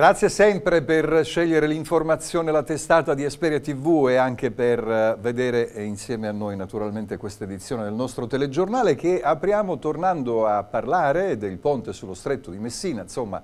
Grazie sempre per scegliere l'informazione, la testata di Esperia TV e anche per eh, vedere insieme a noi naturalmente questa edizione del nostro telegiornale che apriamo tornando a parlare del ponte sullo stretto di Messina. Insomma,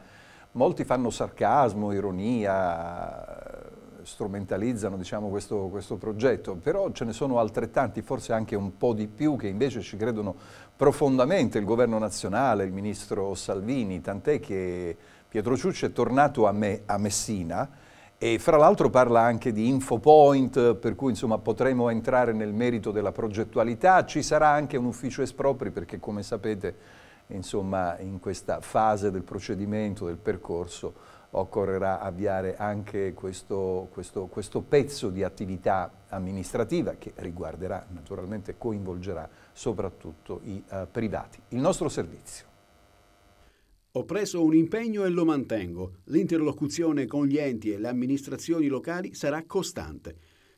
molti fanno sarcasmo, ironia, strumentalizzano diciamo, questo, questo, progetto, però ce ne sono altrettanti, forse anche un po' di più, che invece ci credono profondamente il governo nazionale, il ministro Salvini, tant'è che Pietro Ciucci è tornato a, me, a Messina e fra l'altro parla anche di infopoint, per cui insomma potremo entrare nel merito della progettualità, ci sarà anche un ufficio espropri perché come sapete insomma in questa fase del procedimento, del percorso, occorrerà avviare anche questo, questo, questo, pezzo di attività amministrativa che riguarderà, naturalmente coinvolgerà soprattutto i eh, privati. Il nostro servizio. Ho preso un impegno e lo mantengo. L'interlocuzione con gli enti e le amministrazioni locali sarà costante.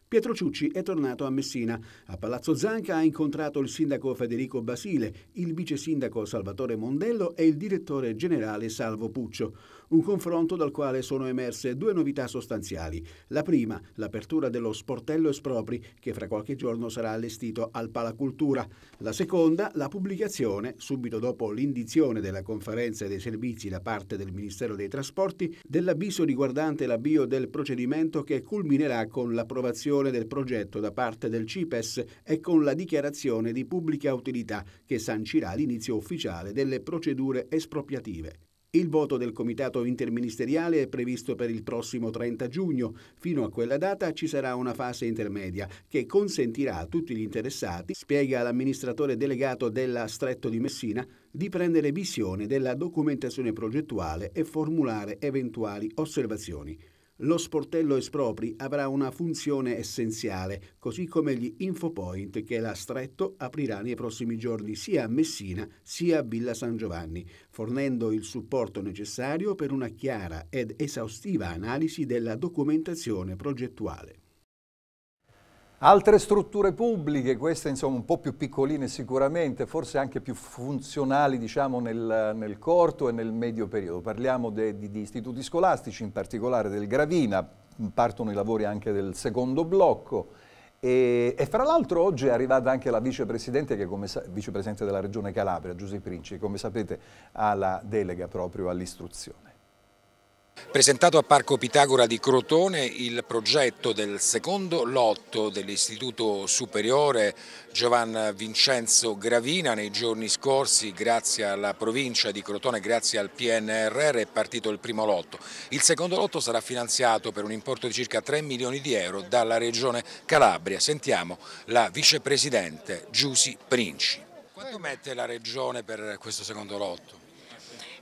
Pietro Ciucci è tornato a Messina. A Palazzo Zanca ha incontrato il sindaco Federico Basile, il vice sindaco Salvatore Mondello e il direttore generale Salvo Puccio. Un confronto dal quale sono emerse due novità sostanziali. La prima, l'apertura dello sportello Espropri, che fra qualche giorno sarà allestito al Palacultura. La seconda, la pubblicazione, subito dopo l'indizione della conferenza dei servizi da parte del Ministero dei Trasporti, dell'avviso riguardante l'avvio del procedimento che culminerà con l'approvazione del progetto da parte del CIPES e con la dichiarazione di pubblica utilità che sancirà l'inizio ufficiale delle procedure espropriative. Il voto del comitato interministeriale è previsto per il prossimo 30 giugno. Fino a quella data ci sarà una fase intermedia che consentirà a tutti gli interessati, spiega l'amministratore delegato della Stretto di Messina, di prendere visione della documentazione progettuale e formulare eventuali osservazioni. Lo sportello espropri avrà una funzione essenziale, così come gli infopoint che la Stretto aprirà nei prossimi giorni sia a Messina sia a Villa San Giovanni, fornendo il supporto necessario per una chiara ed esaustiva analisi della documentazione progettuale. Altre strutture pubbliche, queste insomma un po' più piccoline sicuramente, forse anche più funzionali diciamo, nel, nel, corto e nel medio periodo. Parliamo de, di, di istituti scolastici, in particolare del Gravina, partono i lavori anche del secondo blocco, e, e, fra l'altro oggi è arrivata anche la vicepresidente, che come vicepresidente della Regione Calabria, Giuseppe Princi, che come sapete ha la delega proprio all'istruzione. Presentato a Parco Pitagora di Crotone il progetto del secondo lotto dell'Istituto Superiore Giovan Vincenzo Gravina, nei giorni scorsi grazie alla provincia di Crotone, grazie al PNRR è partito il primo lotto. Il secondo lotto sarà finanziato per un importo di circa 3 milioni di euro dalla Regione Calabria. Sentiamo la Vicepresidente Giusi Princi. Quanto mette la Regione per questo secondo lotto?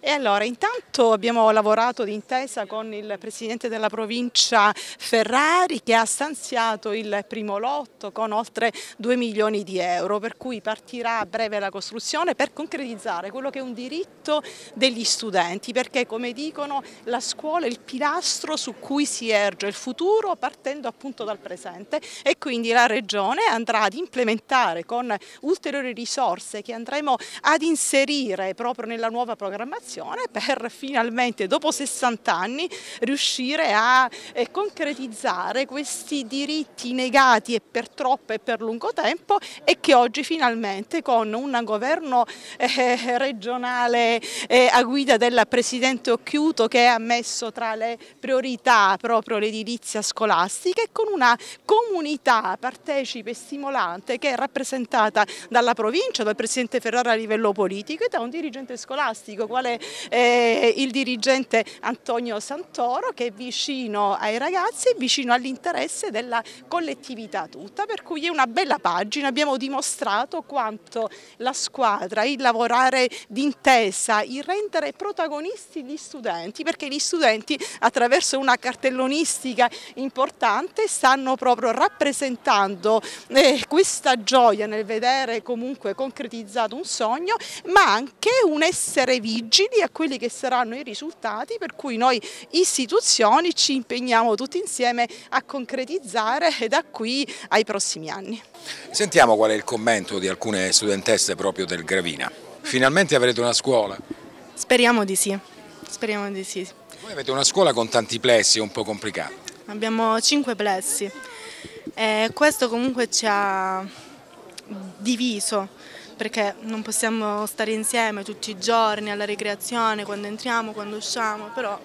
E allora intanto abbiamo lavorato d'intesa con il Presidente della provincia Ferrari che ha stanziato il primo lotto con oltre 2 milioni di euro per cui partirà a breve la costruzione per concretizzare quello che è un diritto degli studenti perché come dicono la scuola è il pilastro su cui si erge il futuro partendo appunto dal presente e quindi la Regione andrà ad implementare con ulteriori risorse che andremo ad inserire proprio nella nuova programmazione Commissione per finalmente dopo 60 anni riuscire a eh, concretizzare questi diritti negati e per troppo e per lungo tempo e che oggi finalmente con un governo eh, regionale eh, a guida della Presidente Occhiuto che ha messo tra le priorità proprio l'edilizia scolastica e con una comunità partecipe e stimolante che è rappresentata dalla provincia, dal Presidente Ferrara a livello politico e da un dirigente scolastico quale eh, il dirigente Antonio Santoro che è vicino ai ragazzi e vicino all'interesse della collettività tutta, per cui è una bella pagina, abbiamo dimostrato quanto la squadra, il lavorare d'intesa, il rendere protagonisti gli studenti, perché gli studenti attraverso una cartellonistica importante stanno proprio rappresentando eh, questa gioia nel vedere comunque concretizzato un sogno, ma anche un essere vigile vigili a quelli che saranno i risultati per cui noi istituzioni ci impegniamo tutti insieme a concretizzare da qui ai prossimi anni. Sentiamo qual è il commento di alcune studentesse proprio del Gravina. Finalmente avrete una scuola? Speriamo di sì, speriamo di sì. Voi avete una scuola con tanti plessi, è un po' complicato. Abbiamo cinque plessi e eh, questo comunque ci ha diviso perché non possiamo stare insieme tutti i giorni alla ricreazione, quando entriamo, quando usciamo, però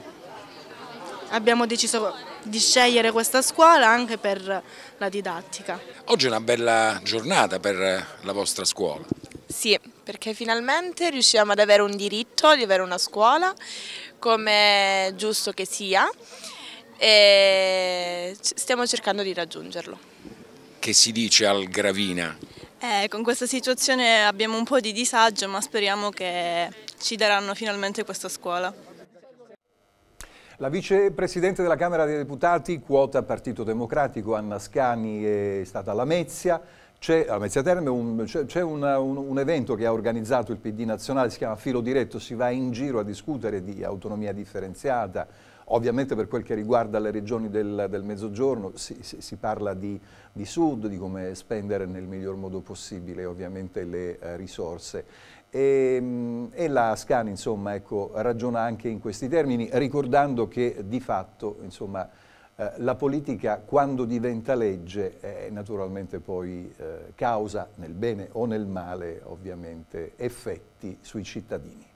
abbiamo deciso di scegliere questa scuola anche per la didattica. Oggi è una bella giornata per la vostra scuola. Sì, perché finalmente riusciamo ad avere un diritto di avere una scuola come è giusto che sia e stiamo cercando di raggiungerlo. Che si dice al Gravina? Eh, con questa situazione abbiamo un po' di disagio ma speriamo che ci daranno finalmente questa scuola. La vicepresidente della Camera dei Deputati, quota Partito Democratico, Anna Scani, è stata alla Mezia. C'è a Mezzia Terme un, c un, un, un, evento che ha organizzato il PD nazionale, si chiama Filo Diretto, si va in giro a discutere di autonomia differenziata, Ovviamente per quel che riguarda le regioni del, del Mezzogiorno si, si, si parla di, di, sud, di come spendere nel miglior modo possibile ovviamente le eh, risorse. E, ehm, e, la Scani insomma, ecco, ragiona anche in questi termini, ricordando che di fatto insomma, eh, la politica quando diventa legge è naturalmente poi eh, causa nel bene o nel male ovviamente effetti sui cittadini.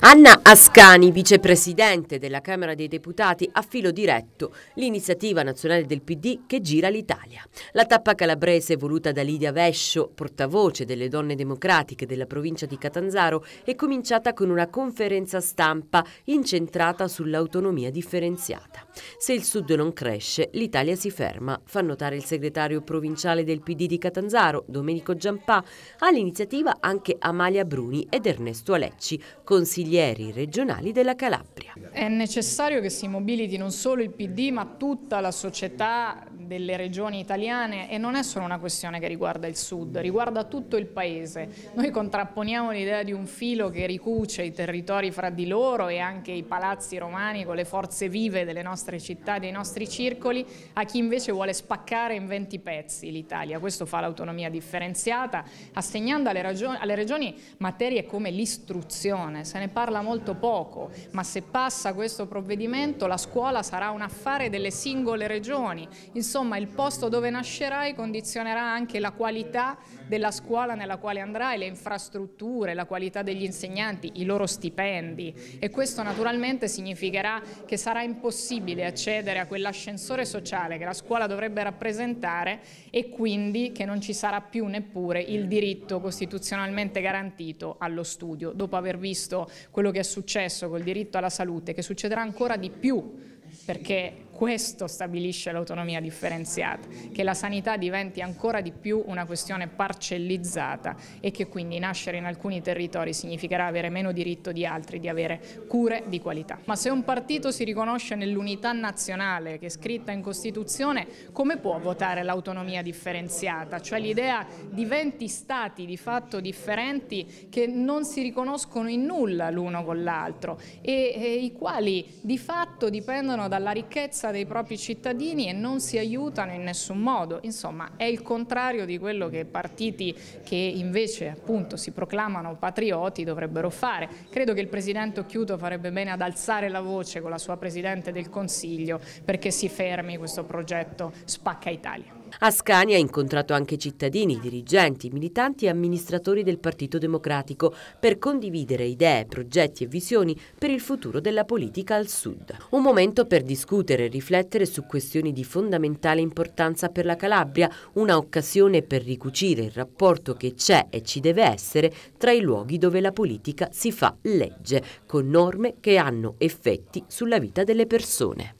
Anna Ascani, vicepresidente della Camera dei Deputati, a filo diretto l'iniziativa nazionale del PD che gira l'Italia. La tappa calabrese voluta da Lidia Vescio, portavoce delle donne democratiche della provincia di Catanzaro, è cominciata con una conferenza stampa incentrata sull'autonomia differenziata. Se il Sud non cresce, l'Italia si ferma, fa notare il segretario provinciale del PD di Catanzaro, Domenico Giampà, all'iniziativa anche Amalia Bruni ed Ernesto Alecci, consigliere consiglieri regionali della Calabria. È necessario che si mobiliti non solo il PD ma tutta la società delle regioni italiane e non è solo una questione che riguarda il sud, riguarda tutto il paese. Noi contrapponiamo l'idea di un filo che ricuce i territori fra di loro e anche i palazzi romani con le forze vive delle nostre città, dei nostri circoli, a chi invece vuole spaccare in 20 pezzi l'Italia. Questo fa l'autonomia differenziata, assegnando alle, alle regioni materie come l'istruzione. Se ne ne parla molto poco, ma se passa questo provvedimento la scuola sarà un affare delle singole regioni. Insomma, il posto dove nascerai condizionerà anche la qualità della scuola nella quale andrai, le infrastrutture, la qualità degli insegnanti, i loro stipendi e questo naturalmente significherà che sarà impossibile accedere a quell'ascensore sociale che la scuola dovrebbe rappresentare e quindi che non ci sarà più neppure il diritto costituzionalmente garantito allo studio, dopo aver visto quello che è successo col diritto alla salute, che succederà ancora di più perché questo stabilisce l'autonomia differenziata, che la sanità diventi ancora di più una questione parcellizzata e che quindi nascere in alcuni territori significherà avere meno diritto di altri di avere cure di qualità. Ma se un partito si riconosce nell'unità nazionale che è scritta in Costituzione, come può votare l'autonomia differenziata? Cioè l'idea di 20 stati di fatto differenti che non si riconoscono in nulla l'uno con l'altro e, e i quali di fatto dipendono dalla ricchezza sicurezza dei propri cittadini e non si aiutano in nessun modo. Insomma, è il contrario di quello che partiti che invece appunto si proclamano patrioti dovrebbero fare. Credo che il Presidente Occhiuto farebbe bene ad alzare la voce con la sua Presidente del Consiglio perché si fermi questo progetto Spacca Italia. Ascani ha incontrato anche cittadini, dirigenti, militanti e amministratori del Partito Democratico per condividere idee, progetti e visioni per il futuro della politica al Sud. Un momento per discutere e riflettere su questioni di fondamentale importanza per la Calabria, una occasione per ricucire il rapporto che c'è e ci deve essere tra i luoghi dove la politica si fa legge, con norme che hanno effetti sulla vita delle persone.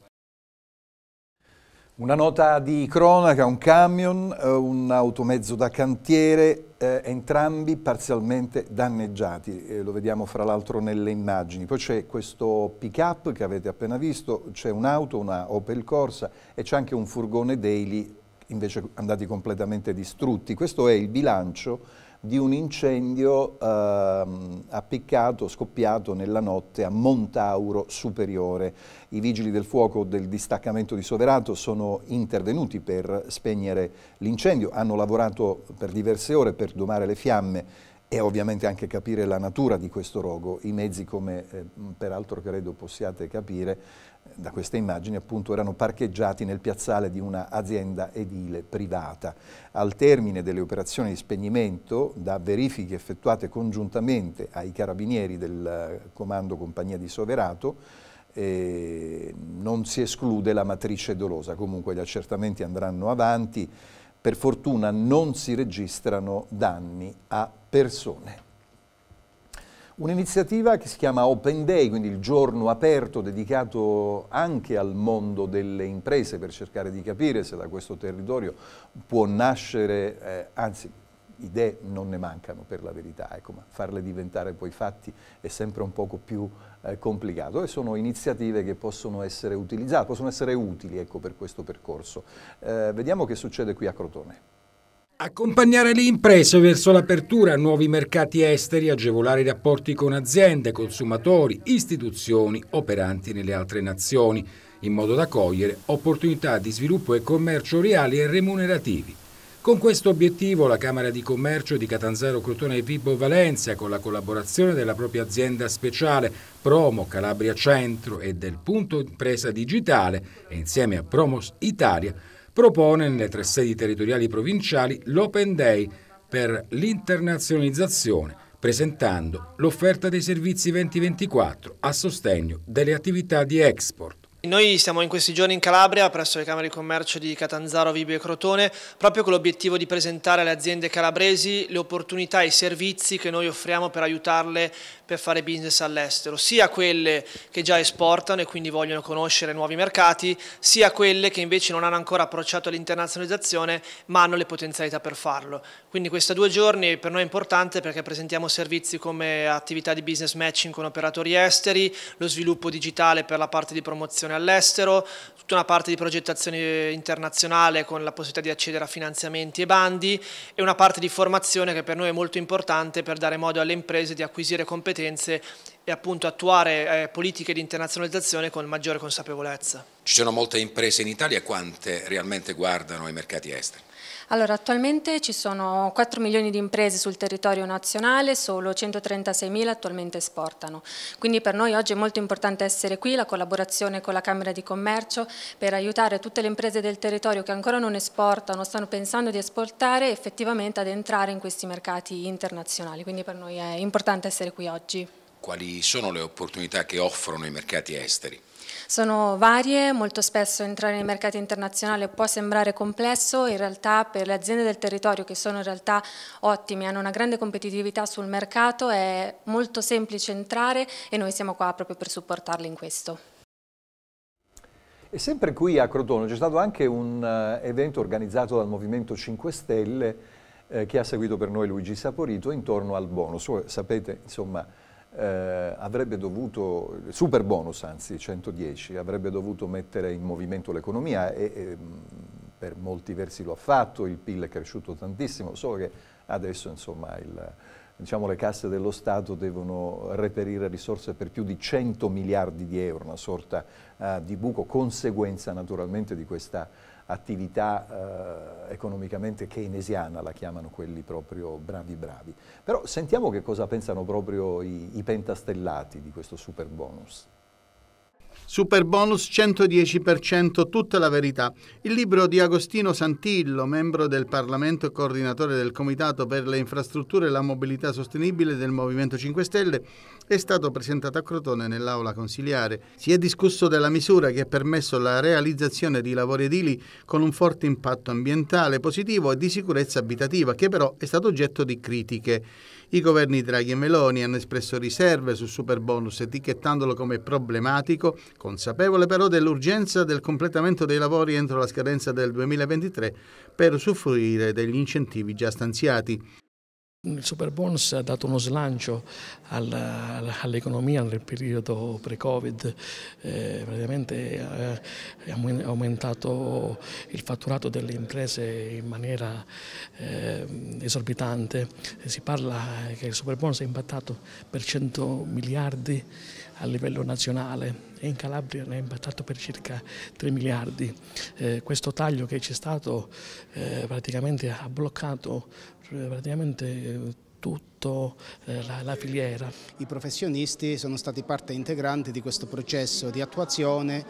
Una nota di cronaca, un camion, eh, un automezzo da cantiere, eh, entrambi parzialmente danneggiati, eh, lo vediamo fra l'altro nelle immagini. Poi c'è questo pick-up che avete appena visto, c'è un'auto, una Opel Corsa e c'è anche un furgone Daily invece andati completamente distrutti. Questo è il bilancio di un incendio ehm, appiccato, scoppiato nella notte a Montauro Superiore. I vigili del fuoco del distaccamento di Soverato sono intervenuti per spegnere l'incendio, hanno lavorato per diverse ore per domare le fiamme e ovviamente anche capire la natura di questo rogo. I mezzi, come eh, peraltro credo possiate capire, da queste immagini appunto erano parcheggiati nel piazzale di un'azienda edile privata. Al termine delle operazioni di spegnimento, da verifiche effettuate congiuntamente ai carabinieri del eh, comando compagnia di Soverato, eh, non si esclude la matrice dolosa, comunque gli accertamenti andranno avanti, per fortuna non si registrano danni a persone. Un'iniziativa che si chiama Open Day, quindi il giorno aperto dedicato anche al mondo delle imprese per cercare di capire se da questo territorio può nascere, eh, anzi idee non ne mancano per la verità, ecco, ma farle diventare poi fatti è sempre un poco più eh, complicato e sono iniziative che possono essere utilizzate, possono essere utili ecco, per questo percorso. Eh, vediamo che succede qui a Crotone. Accompagnare le imprese verso l'apertura a nuovi mercati esteri, agevolare i rapporti con aziende, consumatori, istituzioni operanti nelle altre nazioni, in modo da cogliere opportunità di sviluppo e commercio reali e remunerativi. Con questo obiettivo la Camera di Commercio di Catanzaro Crotone e Vibo Valencia, con la collaborazione della propria azienda speciale Promo Calabria Centro e del punto impresa digitale, insieme a Promos Italia, propone nelle tre sedi territoriali provinciali l'Open Day per l'internazionalizzazione, presentando l'offerta dei servizi 2024 a sostegno delle attività di export. Noi siamo in questi giorni in Calabria presso le Camere di Commercio di Catanzaro, Vibio e Crotone proprio con l'obiettivo di presentare alle aziende calabresi le opportunità e i servizi che noi offriamo per aiutarle per fare business all'estero, sia quelle che già esportano e quindi vogliono conoscere nuovi mercati, sia quelle che invece non hanno ancora approcciato all'internazionalizzazione ma hanno le potenzialità per farlo. Quindi questi due giorni per noi è importante perché presentiamo servizi come attività di business matching con operatori esteri, lo sviluppo digitale per la parte di promozione progettazione all'estero, tutta una parte di progettazione internazionale con la possibilità di accedere a finanziamenti e bandi e una parte di formazione che per noi è molto importante per dare modo alle imprese di acquisire competenze e appunto attuare eh, politiche di internazionalizzazione con maggiore consapevolezza. Ci sono molte imprese in Italia, quante realmente guardano ai mercati esteri? Allora, attualmente ci sono 4 milioni di imprese sul territorio nazionale, solo 136 mila attualmente esportano. Quindi per noi oggi è molto importante essere qui, la collaborazione con la Camera di Commercio per aiutare tutte le imprese del territorio che ancora non esportano, stanno pensando di esportare effettivamente ad entrare in questi mercati internazionali. Quindi per noi è importante essere qui oggi. Quali sono le opportunità che offrono i mercati esteri? Sono varie, molto spesso entrare nei mercati internazionali può sembrare complesso, in realtà per le aziende del territorio che sono in realtà ottime, hanno una grande competitività sul mercato, è molto semplice entrare e noi siamo qua proprio per supportarle in questo. E sempre qui a Crotone c'è stato anche un eh, evento organizzato dal Movimento 5 Stelle eh, che ha seguito per noi Luigi Saporito intorno al bonus. Sapete, insomma, eh, avrebbe dovuto, super bonus anzi 110, avrebbe dovuto mettere in movimento l'economia e, e, mm, per molti versi lo ha fatto, il PIL è cresciuto tantissimo, solo che adesso insomma il, diciamo, le casse dello Stato devono reperire risorse per più di 100 miliardi di euro, una sorta eh, di buco, conseguenza naturalmente di questa attività eh, economicamente keynesiana, la chiamano quelli proprio bravi bravi. Però sentiamo che cosa pensano proprio i, i pentastellati di questo super bonus. Super bonus 110% tutta la verità. Il libro di Agostino Santillo, membro del Parlamento e coordinatore del Comitato per le infrastrutture e la mobilità sostenibile del Movimento 5 Stelle, è stato presentato a Crotone nell'aula consiliare. Si è discusso della misura che ha permesso la realizzazione di lavori edili con un forte impatto ambientale positivo e di sicurezza abitativa, che però è stato oggetto di critiche. I governi Draghi e Meloni hanno espresso riserve sul superbonus etichettandolo come problematico, consapevole però dell'urgenza del completamento dei lavori entro la scadenza del 2023 per usufruire degli incentivi già stanziati. Il super bonus ha dato uno slancio all'economia nel periodo pre-Covid, eh, praticamente eh, è aumentato il fatturato delle imprese in maniera ehm, eh, esorbitante. Si parla che il super bonus è impattato per 100 miliardi a livello nazionale e in Calabria ne è impattato per circa 3 miliardi. Eh, questo taglio che c'è stato eh, praticamente ha bloccato eh, praticamente eh, tutto tutta eh, la, la filiera. I professionisti sono stati parte integrante di questo processo di attuazione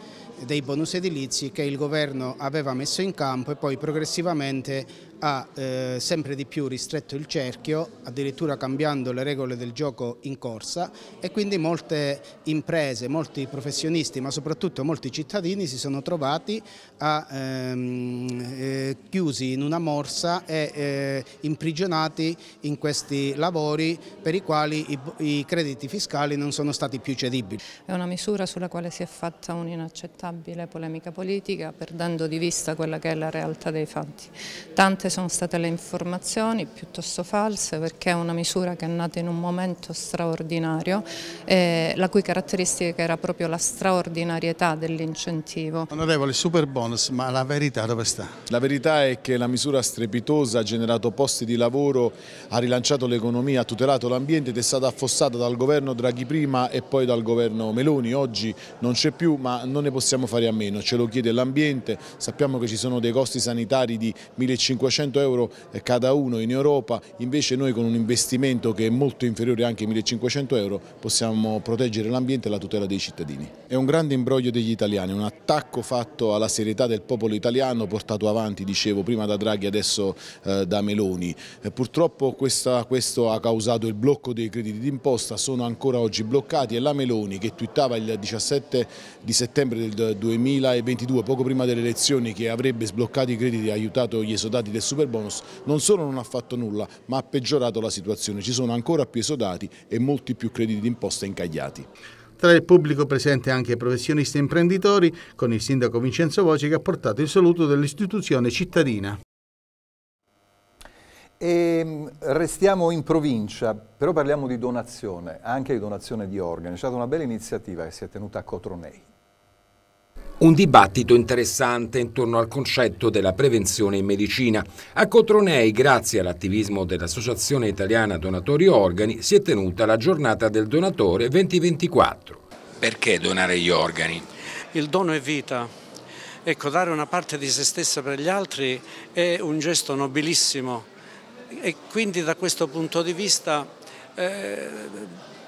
dei bonus edilizi che il governo aveva messo in campo e poi progressivamente ha eh, sempre di più ristretto il cerchio, addirittura cambiando le regole del gioco in corsa e quindi molte imprese, molti professionisti ma soprattutto molti cittadini si sono trovati a, ehm, eh, chiusi in una morsa e eh, imprigionati in questi lavori lavori per i quali i, i crediti fiscali non sono stati più cedibili. È una misura sulla quale si è fatta un'inaccettabile polemica politica perdendo di vista quella che è la realtà dei fatti. Tante sono state le informazioni piuttosto false perché è una misura che è nata in un momento straordinario eh, la cui caratteristica era proprio la straordinarietà dell'incentivo. Onorevole, super bonus, ma la verità dove sta? La verità è che la misura strepitosa ha generato posti di lavoro, ha rilanciato l'economia l'economia, ha tutelato l'ambiente ed è stata affossata dal governo Draghi prima e poi dal governo Meloni. Oggi non c'è più ma non ne possiamo fare a meno, ce lo chiede l'ambiente, sappiamo che ci sono dei costi sanitari di 1500 euro eh, cada uno in Europa, invece noi con un investimento che è molto inferiore anche ai 1500 euro possiamo proteggere l'ambiente e la tutela dei cittadini. È un grande imbroglio degli italiani, un attacco fatto alla serietà del popolo italiano portato avanti, dicevo, prima da Draghi e adesso eh, da Meloni. Eh, purtroppo questa, questo causato il blocco dei crediti d'imposta sono ancora oggi bloccati e la Meloni che twittava il 17 di settembre del 2022, poco prima delle elezioni, che avrebbe sbloccato i crediti e aiutato gli esodati del superbonus, non solo non ha fatto nulla ma ha peggiorato la situazione. Ci sono ancora più esodati e molti più crediti d'imposta incagliati. Tra il pubblico presente anche professionisti e imprenditori, con il sindaco Vincenzo Voce che ha portato il saluto dell'istituzione cittadina. E ehm, restiamo in provincia, però parliamo di donazione, anche di donazione di organi. C'è stata una bella iniziativa che si è tenuta a Cotronei. Un dibattito interessante intorno al concetto della prevenzione in medicina. A Cotronei, grazie all'attivismo dell'Associazione Italiana Donatori Organi, si è tenuta la giornata del donatore 2024. Perché donare gli organi? Il dono è vita, Ecco, dare una parte di se stessa per gli altri è un gesto nobilissimo e quindi da questo punto di vista eh,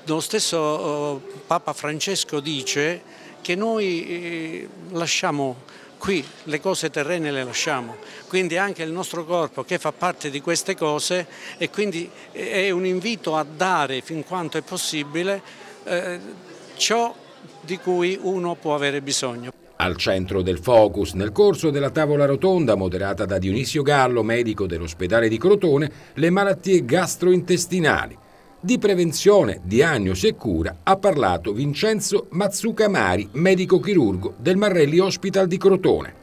lo stesso eh, Papa Francesco dice che noi eh, lasciamo qui le cose terrene le lasciamo, quindi anche il nostro corpo che fa parte di queste cose e quindi eh, è un invito a dare fin quanto è possibile eh, ciò di cui uno può avere bisogno. Al centro del focus, nel corso della tavola rotonda moderata da Dionisio Gallo, medico dell'ospedale di Crotone, le malattie gastrointestinali. Di prevenzione, diagnosi e cura ha parlato Vincenzo Mazzucamari, medico chirurgo del Marrelli Hospital di Crotone.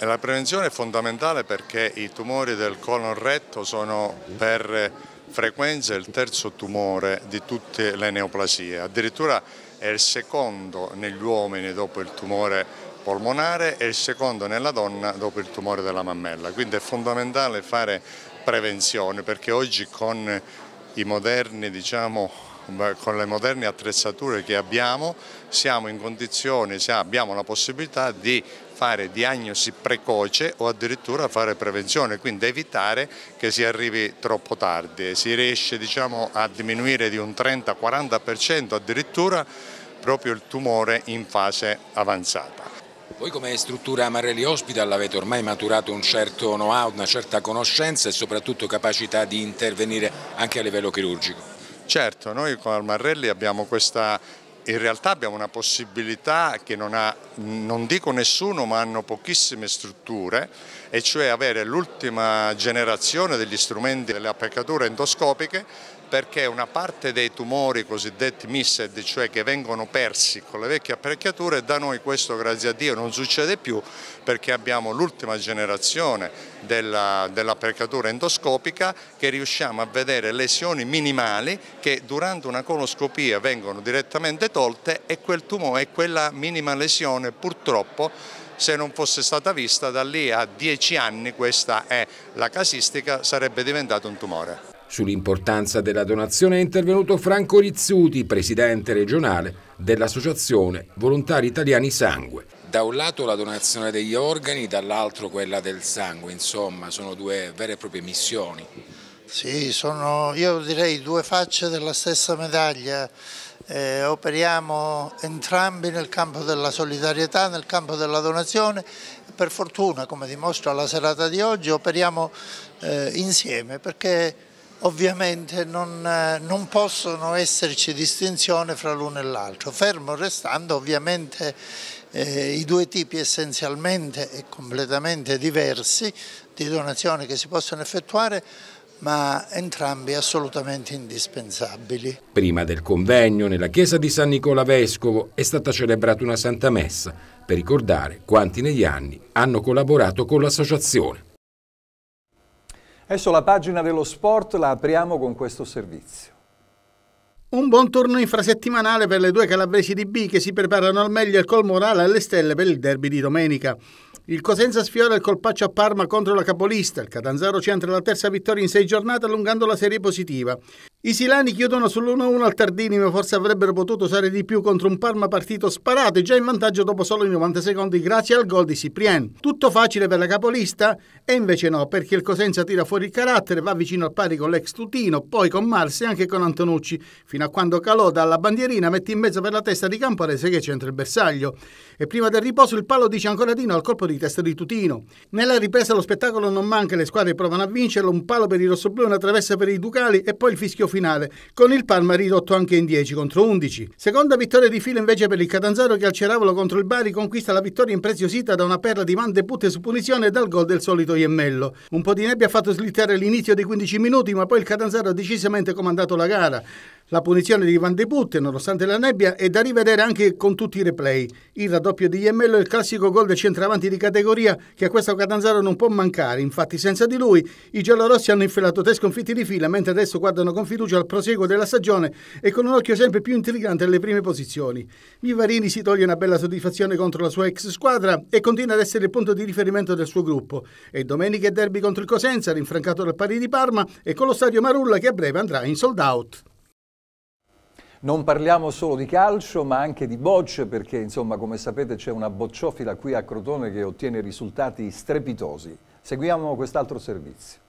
La prevenzione è fondamentale perché i tumori del colon retto sono per frequenza il terzo tumore di tutte le neoplasie, addirittura è il secondo negli uomini dopo il tumore polmonare e il secondo nella donna dopo il tumore della mammella. Quindi è fondamentale fare prevenzione perché oggi con, moderni, diciamo, con le moderne attrezzature che abbiamo siamo in condizione, abbiamo la possibilità di fare diagnosi precoce o addirittura fare prevenzione, quindi evitare che si arrivi troppo tardi. Si riesce diciamo, a diminuire di un 30-40% addirittura proprio il tumore in fase avanzata. Voi come struttura Marelli Hospital avete ormai maturato un certo know-how, una certa conoscenza e soprattutto capacità di intervenire anche a livello chirurgico. Certo, noi con Marelli abbiamo questa in realtà abbiamo una possibilità che non ha, non dico nessuno, ma hanno pochissime strutture, e cioè avere l'ultima generazione degli strumenti delle appeccature endoscopiche perché una parte dei tumori cosiddetti missed, cioè che vengono persi con le vecchie apparecchiature, da noi questo grazie a Dio non succede più perché abbiamo l'ultima generazione dell'apparecchiatura dell endoscopica che riusciamo a vedere lesioni minimali che durante una coloscopia vengono direttamente tolte e quel tumore e quella minima lesione purtroppo se non fosse stata vista da lì a dieci anni questa è la casistica sarebbe diventato un tumore. Sull'importanza della donazione è intervenuto Franco Rizzuti, presidente regionale dell'Associazione Volontari Italiani Sangue. Da un lato la donazione degli organi, dall'altro quella del sangue, insomma sono due vere e proprie missioni. Sì, sono io direi due facce della stessa medaglia. Eh, operiamo entrambi nel campo della solidarietà, nel campo della donazione per fortuna, come dimostra la serata di oggi, operiamo eh, insieme perché ovviamente non, eh, non, possono esserci distinzioni fra l'uno e l'altro, fermo restando ovviamente eh, i due tipi essenzialmente e completamente diversi di donazioni che si possono effettuare ma entrambi assolutamente indispensabili. Prima del convegno, nella chiesa di San Nicola Vescovo, è stata celebrata una Santa Messa per ricordare quanti negli anni hanno collaborato con l'associazione. Adesso la pagina dello sport la apriamo con questo servizio. Un buon turno infrasettimanale per le due calabresi di B che si preparano al meglio col morale alle stelle per il derby di domenica. Il Cosenza sfiora il colpaccio a Parma contro la capolista, il Catanzaro centra la terza vittoria in sei giornate allungando la serie positiva. I silani chiudono sull'1-1 al Tardini, ma forse avrebbero potuto usare di più contro un Parma partito sparato e già in vantaggio dopo solo i 90 secondi grazie al gol di Ciprien. Tutto facile per la capolista? E invece no, perché il Cosenza tira fuori il carattere, va vicino al pari con l'ex Tutino, poi con Marse e anche con Antonucci, fino a quando calò dalla bandierina mette in mezzo per la testa di Camporese che centra il bersaglio. E prima del riposo il palo dice ancora Dino al colpo di testa di Tutino. Nella ripresa lo spettacolo non manca, le squadre provano a vincerlo, un palo per i rossoblù, una traversa per i ducali e poi il fischio finale finale, con il Parma ridotto anche in 10 contro 11. Seconda vittoria di fila invece per il Catanzaro che al Ceravolo contro il Bari conquista la vittoria impreziosita da una perla di mande butte su punizione e dal gol del solito Iemmello. Un po' di nebbia ha fatto slittare l'inizio dei 15 minuti, ma poi il Catanzaro ha decisamente comandato la gara. La punizione di Van de Butte, nonostante la nebbia, è da rivedere anche con tutti i replay. Il raddoppio di Iemmello è il classico gol del centravanti di categoria che a questo Catanzaro non può mancare. Infatti, senza di lui, i giallorossi hanno infilato tre sconfitti di fila, mentre adesso guardano con fiducia al proseguo della stagione e con un occhio sempre più intrigante alle prime posizioni. Vivarini si toglie una bella soddisfazione contro la sua ex squadra e continua ad essere il punto di riferimento del suo gruppo. E domenica è derby contro il Cosenza, rinfrancato dal pari di Parma, e con lo stadio Marulla che a breve andrà in sold out. Non parliamo solo di calcio ma anche di bocce perché insomma come sapete c'è una bocciofila qui a Crotone che ottiene risultati strepitosi. Seguiamo quest'altro servizio.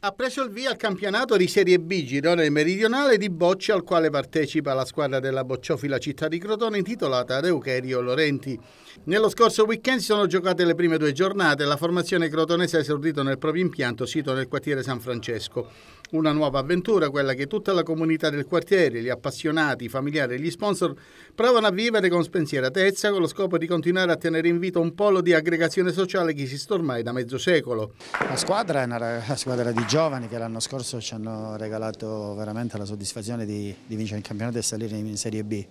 Ha preso il via il campionato di Serie B girone meridionale di bocce al quale partecipa la squadra della bocciofila città di Crotone intitolata ad Eucherio Lorenti. Nello scorso weekend si sono giocate le prime due giornate, la formazione crotonese ha esordito nel proprio impianto sito nel quartiere San Francesco. Una nuova avventura, quella che tutta la comunità del quartiere, gli appassionati, i familiari e gli sponsor provano a vivere con spensieratezza con lo scopo di continuare a tenere in vita un polo di aggregazione sociale che esiste ormai da mezzo secolo. La squadra è una, una squadra di giovani che l'anno scorso ci hanno regalato veramente la soddisfazione di, di vincere il campionato e salire in Serie B.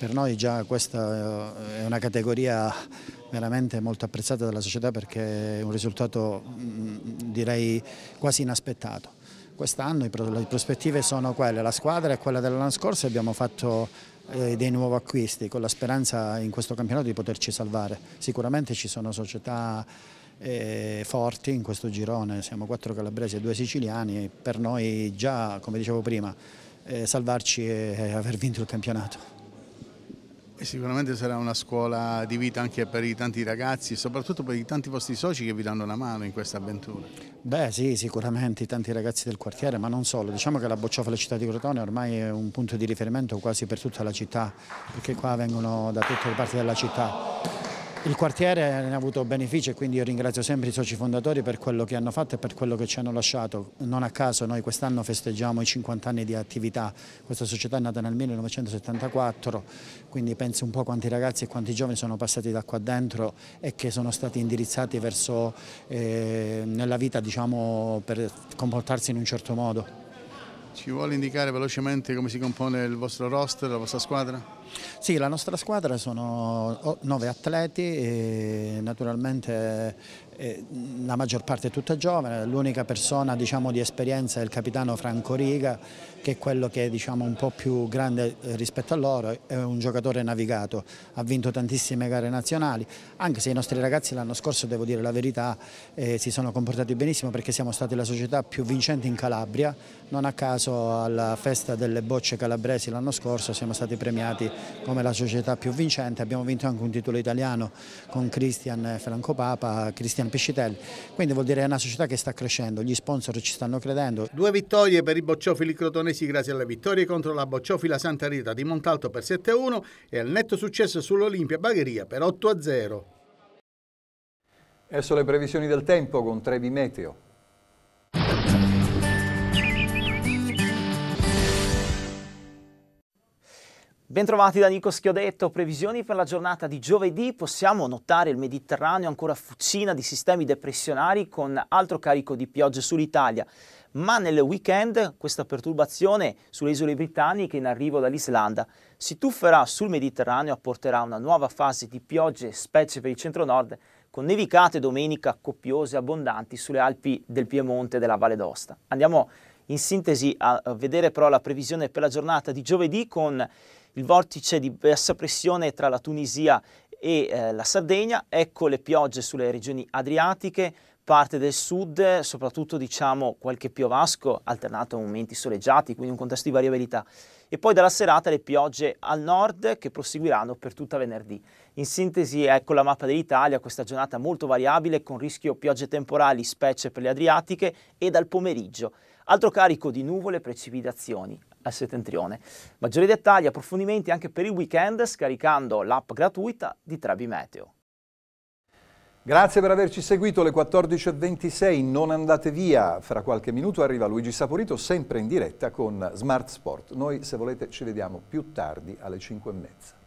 Per noi già questa eh, è una categoria veramente molto apprezzata dalla società perché è un risultato mm, direi quasi inaspettato. Quest'anno le prospettive sono quelle, la squadra è quella dell'anno scorso e abbiamo fatto eh, dei nuovi acquisti con la speranza in questo campionato di poterci salvare. Sicuramente ci sono società eh, forti in questo girone, siamo quattro calabresi e due siciliani, per noi già, come dicevo prima, eh, salvarci e aver vinto il campionato. E sicuramente sarà una scuola di vita anche per i tanti ragazzi e soprattutto per i tanti vostri soci che vi danno una mano in questa avventura. Beh sì, sicuramente tanti ragazzi del quartiere, ma non solo. Diciamo che la Bocciofala città di Crotone ormai è un punto di riferimento quasi per tutta la città, perché qua vengono da tutte le parti della città. Il quartiere ne ha avuto benefici e quindi io ringrazio sempre i soci fondatori per quello che hanno fatto e per quello che ci hanno lasciato. Non a caso noi quest'anno festeggiamo i 50 anni di attività, questa società è nata nel 1974, quindi penso un po' quanti ragazzi e quanti giovani sono passati da qua dentro e che sono stati indirizzati verso eh, nella vita diciamo, per comportarsi in un certo modo. Ci vuole indicare velocemente come si compone il vostro roster, la vostra squadra? Sì, la nostra squadra sono oh, nove atleti, e naturalmente eh, la maggior parte è tutta giovane, l'unica persona diciamo, di esperienza è il capitano Franco Riga che è quello che è diciamo, un po' più grande eh, rispetto a loro, è un giocatore navigato, ha vinto tantissime gare nazionali, anche se i nostri ragazzi l'anno scorso, devo dire la verità, eh, si sono comportati benissimo perché siamo stati la società più vincente in Calabria, non a caso alla festa delle bocce calabresi l'anno scorso siamo stati premiati come la società più vincente, abbiamo vinto anche un titolo italiano con Cristian Franco Francopapa, Cristian Pescitelli, quindi vuol dire che è una società che sta crescendo, gli sponsor ci stanno credendo. Due vittorie per i bocciofili crotonesi grazie alle vittorie contro la bocciofila Santa Rita di Montalto per 7-1 e al netto successo sull'Olimpia Bagheria per 8-0. Adesso le previsioni del tempo con Trevi Meteo. Bentrovati da Nico Schiodetto, previsioni per la giornata di giovedì, possiamo notare il Mediterraneo ancora fucina di sistemi depressionari con altro carico di piogge sull'Italia, ma nel weekend questa perturbazione sulle isole britanniche in arrivo dall'Islanda si tufferà sul Mediterraneo e porterà una nuova fase di piogge, specie per il centro-nord, con nevicate domenica copiose e abbondanti sulle Alpi del Piemonte e della Valle d'Osta. Andiamo a in sintesi a vedere però la previsione per la giornata di giovedì con il vortice di bassa pressione tra la Tunisia e eh, la Sardegna, ecco le piogge sulle regioni adriatiche, parte del sud, soprattutto diciamo qualche piovasco alternato a momenti soleggiati, quindi un contesto di variabilità. E poi dalla serata le piogge al nord che proseguiranno per tutta venerdì. In sintesi ecco la mappa dell'Italia, questa giornata molto variabile con rischio piogge temporali specie per le Adriatiche e dal pomeriggio. Altro carico di nuvole, e precipitazioni a settentrione. Maggiori dettagli e approfondimenti anche per il weekend scaricando l'app gratuita di Trebi Meteo. Grazie per averci seguito, le 14.26 non andate via, fra qualche minuto arriva Luigi Saporito sempre in diretta con Smart Sport. Noi se volete ci vediamo più tardi alle 5.30.